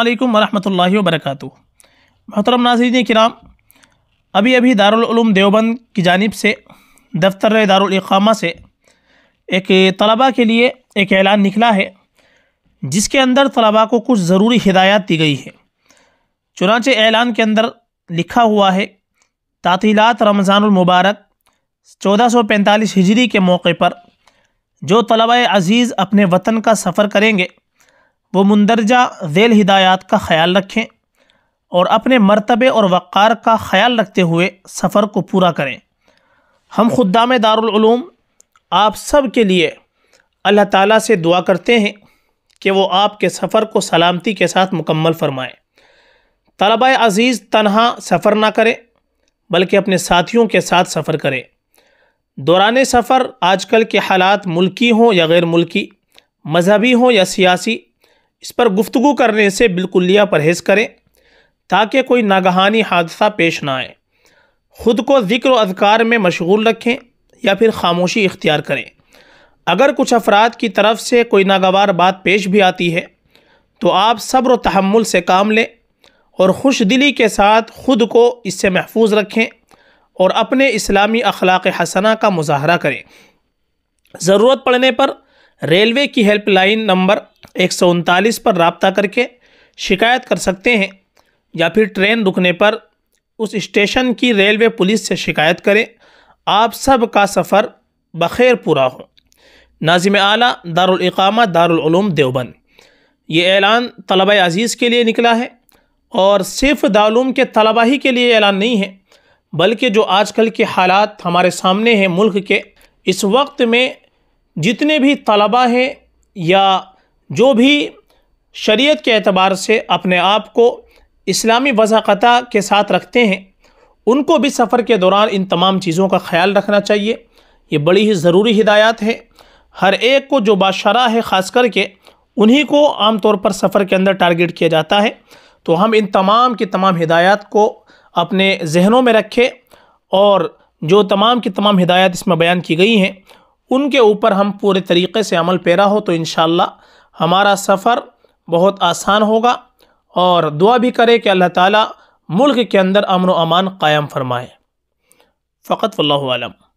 علیکم ورحمۃ اللہ وبرکاتہ محترم ناظرین کرام ابھی ابھی دارالعلوم دیوبند کی جانب سے دفتر دارالاقامہ سے ایک طلباء کے لیے ایک اعلان نکلا ہے جس کے اندر طلباء کو کچھ ضروری ہدایات دی گئی ہے چنانچہ اعلان کے اندر لکھا ہوا ہے تعطیلات رمضان المبارک چودہ سو پینتالیس ہجری کے موقع پر جو طلباء عزیز اپنے وطن کا سفر کریں گے وہ مندرجہ ذیل ہدایات کا خیال رکھیں اور اپنے مرتبے اور وقار کا خیال رکھتے ہوئے سفر کو پورا کریں ہم خدام دارالعلوم آپ سب کے لیے اللہ تعالیٰ سے دعا کرتے ہیں کہ وہ آپ کے سفر کو سلامتی کے ساتھ مکمل فرمائیں طلبہ عزیز تنہا سفر نہ کرے بلکہ اپنے ساتھیوں کے ساتھ سفر کرے دوران سفر آج کل کے حالات ملکی ہوں یا غیر ملکی مذہبی ہوں یا سیاسی اس پر گفتگو کرنے سے بالکلیہ پرہیز کریں تاکہ کوئی ناگہانی حادثہ پیش نہ آئے خود کو ذکر و اذکار میں مشغول رکھیں یا پھر خاموشی اختیار کریں اگر کچھ افراد کی طرف سے کوئی ناگوار بات پیش بھی آتی ہے تو آپ صبر و تحمل سے کام لیں اور خوش دلی کے ساتھ خود کو اس سے محفوظ رکھیں اور اپنے اسلامی اخلاق حسنہ کا مظاہرہ کریں ضرورت پڑنے پر ریلوے کی ہیلپ لائن نمبر ایک سو انتالیس پر رابطہ کر کے شکایت کر سکتے ہیں یا پھر ٹرین رکنے پر اس اسٹیشن کی ریلوے پولیس سے شکایت کریں آپ سب کا سفر بخیر پورا ہو ناظم اعلیٰ دارالاقامہ دارالعلوم دیوبند یہ اعلان طلبہ عزیز کے لیے نکلا ہے اور صرف دارالعلوم کے طلبہ ہی کے لیے اعلان نہیں ہے بلکہ جو آج کل کے حالات ہمارے سامنے ہیں ملک کے اس وقت میں جتنے بھی طلبہ ہیں یا جو بھی شریعت کے اعتبار سے اپنے آپ کو اسلامی وضاقتہ کے ساتھ رکھتے ہیں ان کو بھی سفر کے دوران ان تمام چیزوں کا خیال رکھنا چاہیے یہ بڑی ہی ضروری ہدایات ہیں ہر ایک کو جو بادشرہ ہے خاص کر کے انہی کو عام طور پر سفر کے اندر ٹارگٹ کیا جاتا ہے تو ہم ان تمام کی تمام ہدایات کو اپنے ذہنوں میں رکھے اور جو تمام کی تمام ہدایات اس میں بیان کی گئی ہیں ان کے اوپر ہم پورے طریقے سے عمل پیرا ہو تو انشاءاللہ اللہ ہمارا سفر بہت آسان ہوگا اور دعا بھی کرے کہ اللہ تعالیٰ ملک کے اندر امن و امان قائم فرمائے فقط اللہ عالم